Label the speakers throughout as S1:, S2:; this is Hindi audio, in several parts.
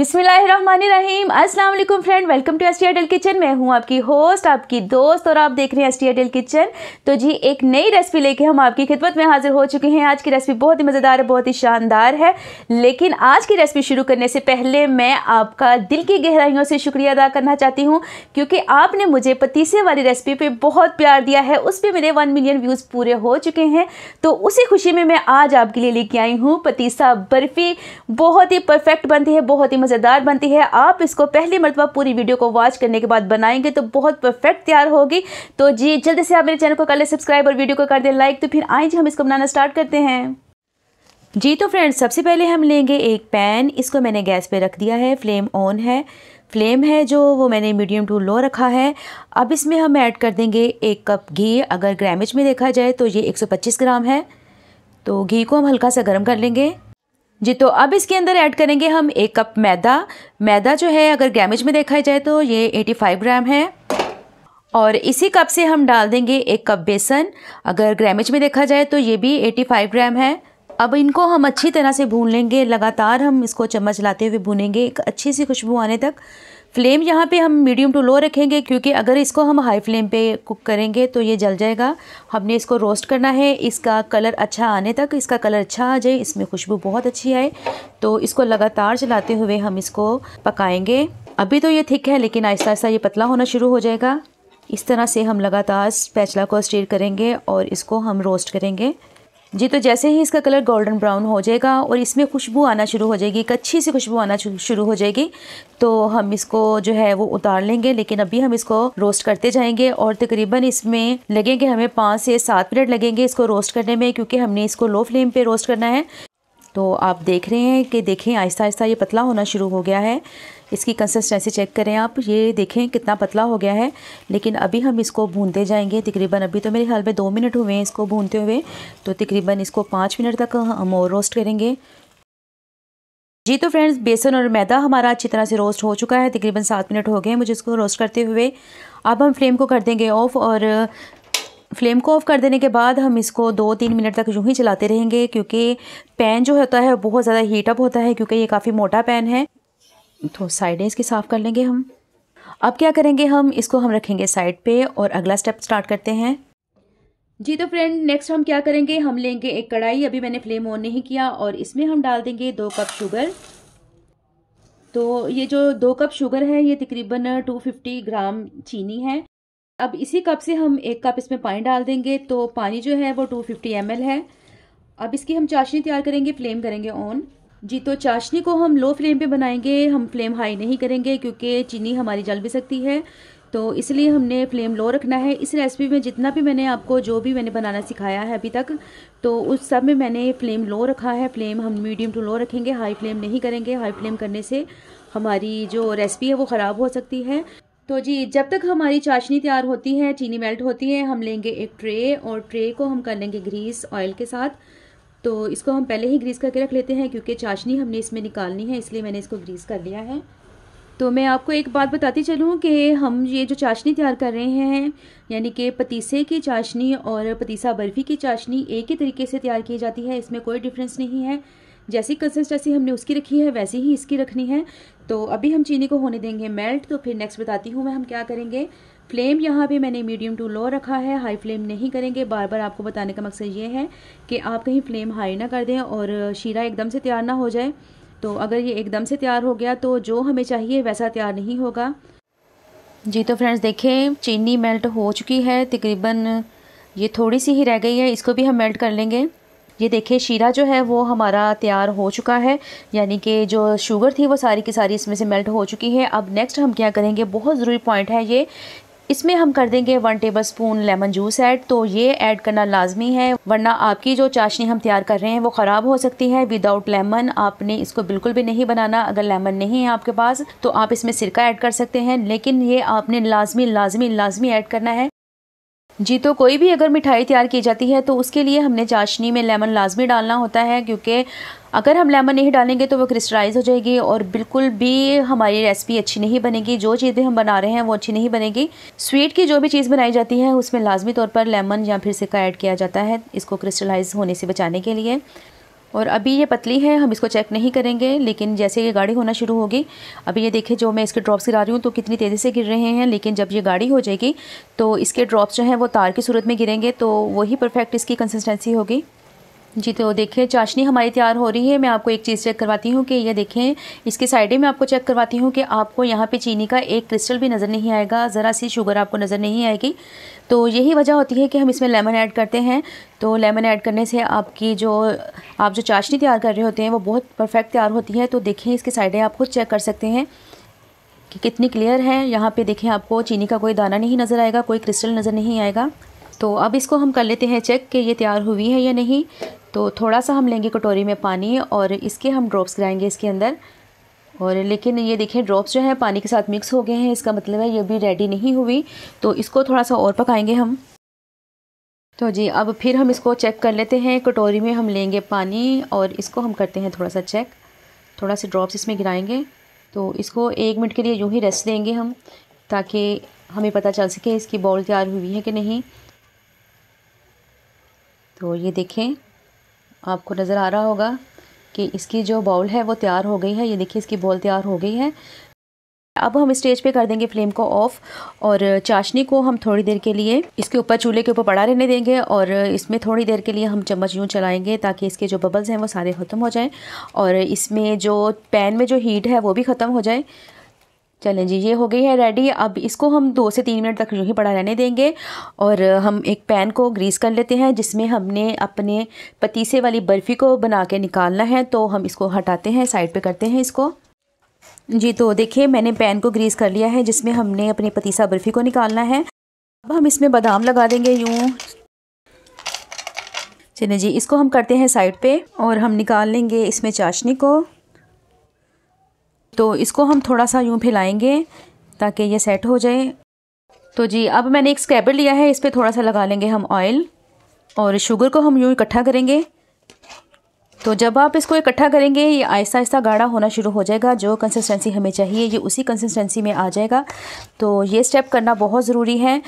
S1: बिस्मिल्लाहिर्रहमानिर्रहीम अस्सलाम वालेकुम friend welcome to S T kitchen मैं हूं आपकी होस्ट आपकी दोस्त और आप देख रहे हैं एस टी किचन तो जी एक नई रेसिपी लेके हम आपकी खिदमत में हाजिर हो चुके हैं आज की रेसिपी बहुत ही मज़ेदार है बहुत ही शानदार है लेकिन आज की रेसिपी शुरू करने से पहले मैं आपका दिल की गहराइयों से शुक्रिया अदा करना चाहती हूँ क्योंकि आपने मुझे पतीसे वाली रेसिपी पर बहुत प्यार दिया है उस पर मेरे वन मिलियन व्यूज़ पूरे हो चुके हैं तो उसी खुशी में मैं आज आपके लिए लेके आई हूँ पतीसा बर्फ़ी बहुत ही परफेक्ट बनती है बहुत ही मज़ेदार बनती है आप इसको पहली मरतबा पूरी वीडियो को वॉच करने के बाद बनाएंगे तो बहुत परफेक्ट तैयार होगी तो जी जल्दी से आप मेरे चैनल को कर ले सब्सक्राइब और वीडियो को कर दें लाइक तो फिर आए जी हम इसको बनाना स्टार्ट करते हैं जी तो फ्रेंड्स सबसे पहले हम लेंगे एक पैन इसको मैंने गैस पे रख दिया है फ्लेम ऑन है फ्लेम है जो वो मैंने मीडियम टू लो रखा है अब इसमें हम ऐड कर देंगे एक कप घी अगर ग्रामेज में देखा जाए तो ये 125 ग्राम है तो घी को हम हल्का सा गर्म कर लेंगे जी तो अब इसके अंदर ऐड करेंगे हम एक कप मैदा मैदा जो है अगर ग्रामेज में देखा जाए तो ये 85 ग्राम है और इसी कप से हम डाल देंगे एक कप बेसन अगर ग्रामेज में देखा जाए तो ये भी 85 ग्राम है अब इनको हम अच्छी तरह से भून लेंगे लगातार हम इसको चम्मच लाते हुए भूनेंगे एक अच्छी सी खुशबू आने तक फ्लेम यहाँ पे हम मीडियम टू लो रखेंगे क्योंकि अगर इसको हम हाई फ्लेम पे कुक करेंगे तो ये जल जाएगा हमने इसको रोस्ट करना है इसका कलर अच्छा आने तक इसका कलर अच्छा आ जाए इसमें खुशबू बहुत अच्छी आए तो इसको लगातार चलाते हुए हम इसको पकाएंगे अभी तो ये थिक है लेकिन आहिस्ता आहिस्ता ये पतला होना शुरू हो जाएगा इस तरह से हम लगातार स्पैचला को स्टीर करेंगे और इसको हम रोस्ट करेंगे जी तो जैसे ही इसका कलर गोल्डन ब्राउन हो जाएगा और इसमें खुशबू आना शुरू हो जाएगी एक अच्छी सी खुशबू आना शुरू हो जाएगी तो हम इसको जो है वो उतार लेंगे लेकिन अभी हम इसको रोस्ट करते जाएंगे और तकरीबन इसमें लगेंगे हमें पाँच से सात मिनट लगेंगे इसको रोस्ट करने में क्योंकि हमने इसको लो फ्लेम पर रोस्ट करना है तो आप देख रहे हैं कि देखें आहिस्ता आहिस्ता ये पतला होना शुरू हो गया है इसकी कंसिस्टेंसी चेक करें आप ये देखें कितना पतला हो गया है लेकिन अभी हम इसको भूनते जाएंगे तकरीबन अभी तो मेरे ख्याल में दो मिनट हुए हैं इसको भूनते हुए तो तकरीबन इसको पाँच मिनट तक हम और रोस्ट करेंगे जी तो फ्रेंड्स बेसन और मैदा हमारा अच्छी तरह से रोस्ट हो चुका है तकरीबन सात मिनट हो गए मुझे इसको रोस्ट करते हुए अब हम फ्लेम को कर देंगे ऑफ़ और फ्लेम को ऑफ़ कर देने के बाद हम इसको दो तीन मिनट तक यूँ ही चलाते रहेंगे क्योंकि पैन जो होता है बहुत ज़्यादा हीटअप होता है क्योंकि ये काफ़ी मोटा पैन है तो साइडें इसकी साफ़ कर लेंगे हम अब क्या करेंगे हम इसको हम रखेंगे साइड पे और अगला स्टेप स्टार्ट करते हैं जी तो फ्रेंड नेक्स्ट हम क्या करेंगे हम लेंगे एक कढ़ाई अभी मैंने फ्लेम ऑन नहीं किया और इसमें हम डाल देंगे दो कप शुगर तो ये जो दो कप शुगर है ये तकरीबन 250 ग्राम चीनी है अब इसी कप से हम एक कप इसमें पानी डाल देंगे तो पानी जो है वो 250 ml है अब इसकी हम चाशनी तैयार करेंगे फ्लेम करेंगे ऑन जी तो चाशनी को हम लो फ्लेम पे बनाएंगे हम फ्लेम हाई नहीं करेंगे क्योंकि चीनी हमारी जल भी सकती है तो इसलिए हमने फ्लेम लो रखना है इस रेसिपी में जितना भी मैंने आपको जो भी मैंने बनाना सिखाया है अभी तक तो उस सब में मैंने फ्लेम लो रखा है फ्लेम हम मीडियम टू लो रखेंगे हाई फ्लेम नहीं करेंगे हाई फ्लेम करने से हमारी जो रेसिपी है वो ख़राब हो सकती है तो जी जब तक हमारी चाशनी तैयार होती है चीनी मेल्ट होती है हम लेंगे एक ट्रे और ट्रे को हम कर लेंगे ग्रीस ऑयल के साथ तो इसको हम पहले ही ग्रीस करके रख लेते हैं क्योंकि चाशनी हमने इसमें निकालनी है इसलिए मैंने इसको ग्रीस कर लिया है तो मैं आपको एक बात बताती चलूँ कि हम ये जो चाशनी तैयार कर रहे हैं यानी कि पतीसे की चाशनी और पतीसा बर्फ़ी की चाशनी एक ही तरीके से तैयार की जाती है इसमें कोई डिफरेंस नहीं है जैसी कंसिस्टेंसी हमने उसकी रखी है वैसी ही इसकी रखनी है तो अभी हम चीनी को होने देंगे मेल्ट तो फिर नेक्स्ट बताती हूँ मैं हम क्या करेंगे फ्लेम यहाँ पे मैंने मीडियम टू लो रखा है हाई फ्लेम नहीं करेंगे बार बार आपको बताने का मकसद ये है कि आप कहीं फ्लेम हाई ना कर दें और शीरा एकदम से तैयार ना हो जाए तो अगर ये एकदम से तैयार हो गया तो जो हमें चाहिए वैसा तैयार नहीं होगा जी तो फ्रेंड्स देखें चीनी मेल्ट हो चुकी है तकरीबन ये थोड़ी सी ही रह गई है इसको भी हम मेल्ट कर लेंगे ये देखिए शीरा जो है वो हमारा तैयार हो चुका है यानी कि जो शुगर थी वो सारी की सारी इसमें से मेल्ट हो चुकी है अब नेक्स्ट हम क्या करेंगे बहुत ज़रूरी पॉइंट है ये इसमें हम कर देंगे one table spoon lemon juice add तो ये ऐड करना लाजमी है वरना आपकी जो चाशनी हम तैयार कर रहे हैं वो ख़राब हो सकती है विदाउट लेमन आपने इसको बिल्कुल भी नहीं बनाना अगर लेमन नहीं है आपके पास तो आप इसमें सिरका ऐड कर सकते हैं लेकिन ये आपने लाजमी लाजमी लाजमी ऐड करना है जी तो कोई भी अगर मिठाई तैयार की जाती है तो उसके लिए हमने चाशनी में लेमन लाजमी डालना होता है क्योंकि अगर हम लेमन नहीं डालेंगे तो वो क्रिस्टलाइज हो जाएगी और बिल्कुल भी हमारी रेसिपी अच्छी नहीं बनेगी जो चीज़ें हम बना रहे हैं वो अच्छी नहीं बनेगी स्वीट की जो भी चीज़ बनाई जाती है उसमें लाजमी तौर पर लेमन या फिर सिक्का ऐड किया जाता है इसको क्रिस्टलाइज होने से बचाने के लिए और अभी ये पतली है हम इसको चेक नहीं करेंगे लेकिन जैसे ये गाड़ी होना शुरू होगी अभी ये देखें जो मैं इसके ड्रॉप्स गिरा रही हूँ तो कितनी तेज़ी से गिर रहे हैं लेकिन जब ये गाड़ी हो जाएगी तो इसके ड्रॉप्स जो हैं वो तार की सूरत में गिरेंगे तो वही परफेक्ट इसकी कंसिस्टेंसी होगी जी तो देखिए चाशनी हमारी तैयार हो रही है मैं आपको एक चीज़ चेक करवाती हूँ कि ये देखें इसके साइड में आपको चेक करवाती हूँ कि आपको यहाँ पे चीनी का एक क्रिस्टल भी नज़र नहीं आएगा ज़रा सी शुगर आपको नज़र नहीं आएगी तो यही वजह होती है कि हम इसमें लेमन ऐड करते हैं तो लेमन ऐड करने से आपकी जो आप जो चाशनी तैयार कर रहे होते हैं वो बहुत परफेक्ट तैयार होती है तो देखें इसके साइडें आप खुद चेक कर सकते हैं कि कितनी क्लियर है यहाँ पर देखें आपको चीनी का कोई दाना नहीं नज़र आएगा कोई क्रिस्टल नज़र नहीं आएगा तो अब इसको हम कर लेते हैं चेक कि ये तैयार हुई है या नहीं तो थोड़ा सा हम लेंगे कटोरी में पानी और इसके हम ड्रॉप्स गिराएंगे इसके अंदर और लेकिन ये देखें ड्रॉप्स जो हैं पानी के साथ मिक्स हो गए हैं इसका मतलब है ये भी रेडी नहीं हुई तो इसको थोड़ा सा और पकाएंगे हम तो जी अब फिर हम इसको चेक कर लेते हैं कटोरी में हम लेंगे पानी और इसको हम करते हैं थोड़ा सा चेक थोड़ा सा ड्रॉप्स इसमें गिराएंगे तो इसको एक मिनट के लिए यूँ ही रेस्ट देंगे हम ताकि हमें पता चल सके इसकी बॉल तैयार हुई है कि नहीं तो ये देखें आपको नज़र आ रहा होगा कि इसकी जो बाउल है वो तैयार हो गई है ये देखिए इसकी बॉल तैयार हो गई है अब हम स्टेज पे कर देंगे फ्लेम को ऑफ़ और चाशनी को हम थोड़ी देर के लिए इसके ऊपर चूल्हे के ऊपर पड़ा रहने देंगे और इसमें थोड़ी देर के लिए हम चम्मच यूँ चलाएंगे ताकि इसके जो बबल्स हैं वो सारे ख़त्म हो जाएँ और इसमें जो पैन में जो हीट है वो भी ख़त्म हो जाए चलें जी ये हो गई है रेडी अब इसको हम दो से तीन मिनट तक यूँ ही पड़ा रहने देंगे और हम एक पैन को ग्रीस कर लेते हैं जिसमें हमने अपने पतीसे वाली बर्फ़ी को बना के निकालना है तो हम इसको हटाते हैं साइड पे करते हैं इसको जी तो देखिए मैंने पैन को ग्रीस कर लिया है जिसमें हमने अपने पतीसा बर्फ़ी को निकालना है अब हम इसमें बादाम लगा देंगे यूँ चलिए जी इसको हम करते हैं साइड पर और हम निकाल लेंगे इसमें चाशनी को तो इसको हम थोड़ा सा यूँ फैलाएँगे ताकि ये सेट हो जाए तो जी अब मैंने एक स्क्रैबर लिया है इस पर थोड़ा सा लगा लेंगे हम ऑयल और शुगर को हम यूँ इकट्ठा करेंगे तो जब आप इसको इकट्ठा करेंगे ये आहिस्ता आहिस्ता गाढ़ा होना शुरू हो जाएगा जो कंसिस्टेंसी हमें चाहिए ये उसी कंसिस्टेंसी में आ जाएगा तो ये स्टेप करना बहुत ज़रूरी है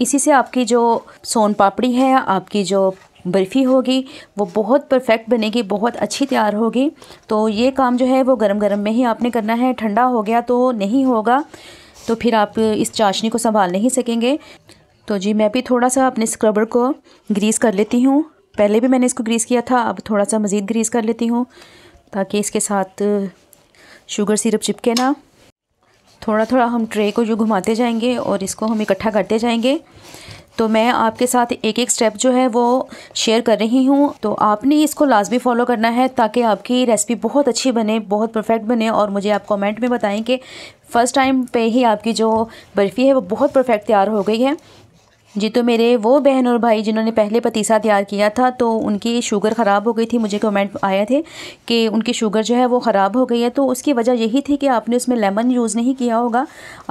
S1: इसी से आपकी जो सोन पापड़ी है आपकी जो बर्फ़ी होगी वो बहुत परफेक्ट बनेगी बहुत अच्छी तैयार होगी तो ये काम जो है वो गर्म गर्म में ही आपने करना है ठंडा हो गया तो नहीं होगा तो फिर आप इस चाशनी को संभाल नहीं सकेंगे तो जी मैं भी थोड़ा सा अपने स्क्रबर को ग्रीस कर लेती हूँ पहले भी मैंने इसको ग्रीस किया था अब थोड़ा सा मज़ीद ग्रीस कर लेती हूँ ताकि इसके साथ शुगर सिरप चिपके ना थोड़ा थोड़ा हम ट्रे को जो घुमाते जाएंगे और इसको हम इकट्ठा करते जाएंगे तो मैं आपके साथ एक एक स्टेप जो है वो शेयर कर रही हूँ तो आपने इसको लाजमी फॉलो करना है ताकि आपकी रेसिपी बहुत अच्छी बने बहुत परफेक्ट बने और मुझे आप कमेंट में बताएं कि फ़र्स्ट टाइम पे ही आपकी जो बर्फ़ी है वो बहुत परफेक्ट तैयार हो गई है जी तो मेरे वो बहन और भाई जिन्होंने पहले पतीसा तैयार किया था तो उनकी शुगर ख़राब हो गई थी मुझे कमेंट आए थे कि उनकी शुगर जो है वो ख़राब हो गई है तो उसकी वजह यही थी कि आपने उसमें लेमन यूज़ नहीं किया होगा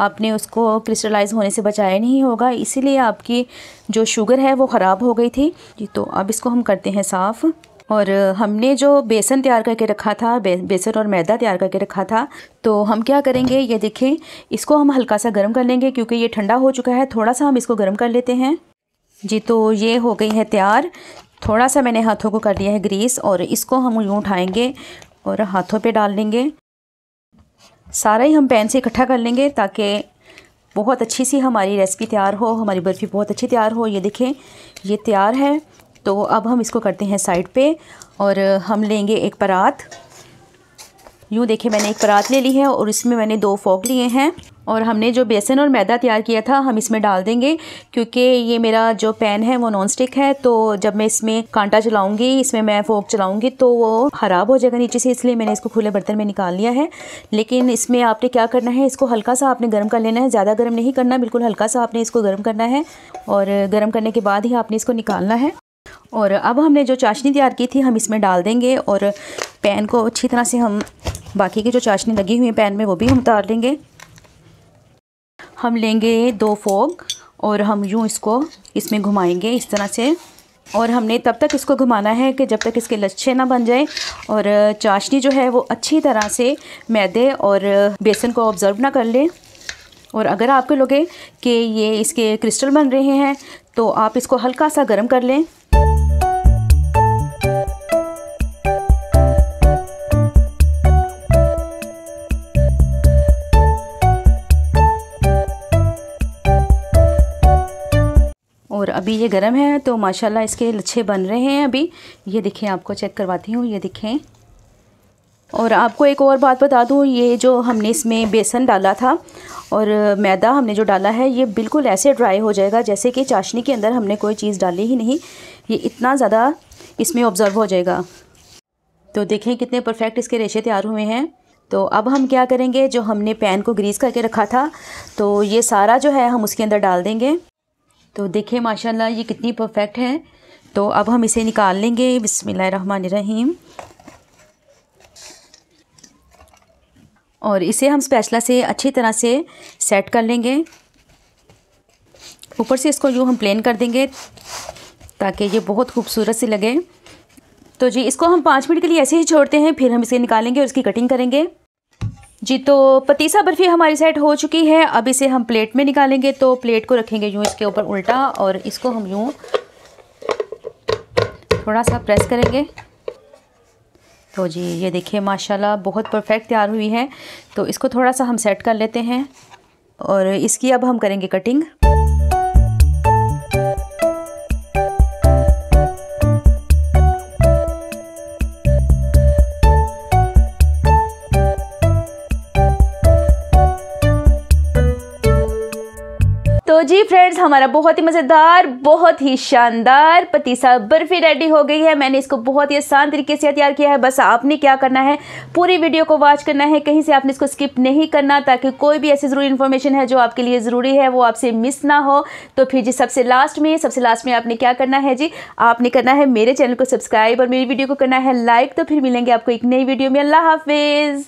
S1: आपने उसको क्रिस्टलाइज़ होने से बचाया नहीं होगा इसीलिए आपकी जो शुगर है वो ख़राब हो गई थी जी तो अब इसको हम करते हैं साफ़ और हमने जो बेसन तैयार करके रखा था बे, बेसन और मैदा तैयार करके रखा था तो हम क्या करेंगे ये देखें इसको हम हल्का सा गर्म कर लेंगे क्योंकि ये ठंडा हो चुका है थोड़ा सा हम इसको गर्म कर लेते हैं जी तो ये हो गई है तैयार थोड़ा सा मैंने हाथों को कर लिया है ग्रीस और इसको हम यूँ उठाएँगे और हाथों पर डाल लेंगे सारा ही हम पैन से इकट्ठा कर लेंगे ताकि बहुत अच्छी सी हमारी रेसिपी तैयार हो हमारी बर्फ़ी बहुत अच्छी तैयार हो ये देखें ये तैयार है तो अब हम इसको करते हैं साइड पे और हम लेंगे एक परात यूँ देखिए मैंने एक परात ले ली है और इसमें मैंने दो फोक लिए हैं और हमने जो बेसन और मैदा तैयार किया था हम इसमें डाल देंगे क्योंकि ये मेरा जो पैन है वो नॉन स्टिक है तो जब मैं इसमें कांटा चलाऊंगी इसमें मैं फोक चलाऊंगी तो वो ख़राब हो जाएगा नीचे से इसलिए मैंने इसको खुले बर्तन में निकाल लिया है लेकिन इसमें आपने क्या करना है इसको हल्का सा आपने गर्म कर लेना है ज़्यादा गर्म नहीं करना बिल्कुल हल्का सा आपने इसको गर्म करना है और गर्म करने के बाद ही आपने इसको निकालना है और अब हमने जो चाशनी तैयार की थी हम इसमें डाल देंगे और पैन को अच्छी तरह से हम बाकी की जो चाशनी लगी हुई है पैन में वो भी हम उतार लेंगे हम लेंगे दो फोग और हम यूँ इसको इसमें घुमाएंगे इस तरह से और हमने तब तक इसको घुमाना है कि जब तक इसके लच्छे ना बन जाए और चाशनी जो है वो अच्छी तरह से मैदे और बेसन को ऑब्ज़र्व ना कर ले और अगर आपके लोगे कि ये इसके क्रिस्टल बन रहे हैं तो आप इसको हल्का सा गर्म कर लें अभी ये गर्म है तो माशाल्लाह इसके लच्छे बन रहे हैं अभी ये देखें आपको चेक करवाती हूँ ये देखें और आपको एक और बात बता दूँ ये जो हमने इसमें बेसन डाला था और मैदा हमने जो डाला है ये बिल्कुल ऐसे ड्राई हो जाएगा जैसे कि चाशनी के अंदर हमने कोई चीज़ डाली ही नहीं ये इतना ज़्यादा इसमें ऑब्ज़र्व हो जाएगा तो देखें कितने परफेक्ट इसके रेशे तैयार हुए हैं तो अब हम क्या करेंगे जो हमने पैन को ग्रीस करके रखा था तो ये सारा जो है हम उसके अंदर डाल देंगे तो देखिए माशाल्लाह ये कितनी परफेक्ट है तो अब हम इसे निकाल लेंगे बिसमीम और इसे हम स्पेशला से अच्छी तरह से सेट कर लेंगे ऊपर से इसको यूँ हम प्लेन कर देंगे ताकि ये बहुत खूबसूरत सी लगे तो जी इसको हम पाँच मिनट के लिए ऐसे ही छोड़ते हैं फिर हम इसे निकालेंगे और इसकी कटिंग करेंगे जी तो पतीसा बर्फ़ी हमारी सेट हो चुकी है अब इसे हम प्लेट में निकालेंगे तो प्लेट को रखेंगे यूँ इसके ऊपर उल्टा और इसको हम यूँ थोड़ा सा प्रेस करेंगे तो जी ये देखिए माशाल्लाह बहुत परफेक्ट तैयार हुई है तो इसको थोड़ा सा हम सेट कर लेते हैं और इसकी अब हम करेंगे कटिंग हमारा बहुत ही मज़ेदार बहुत ही शानदार पतीसा बर्फ़ी रेडी हो गई है मैंने इसको बहुत ही आसान तरीके से तैयार किया है बस आपने क्या करना है पूरी वीडियो को वॉच करना है कहीं से आपने इसको स्किप नहीं करना ताकि कोई भी ऐसी ज़रूरी इन्फॉर्मेशन है जो आपके लिए ज़रूरी है वो आपसे मिस ना हो तो फिर जी सबसे लास्ट में सबसे लास्ट में आपने क्या करना है जी आपने करना है मेरे चैनल को सब्सक्राइब और मेरी वीडियो को करना है लाइक तो फिर मिलेंगे आपको एक नई वीडियो में अल्लाह हाफिज़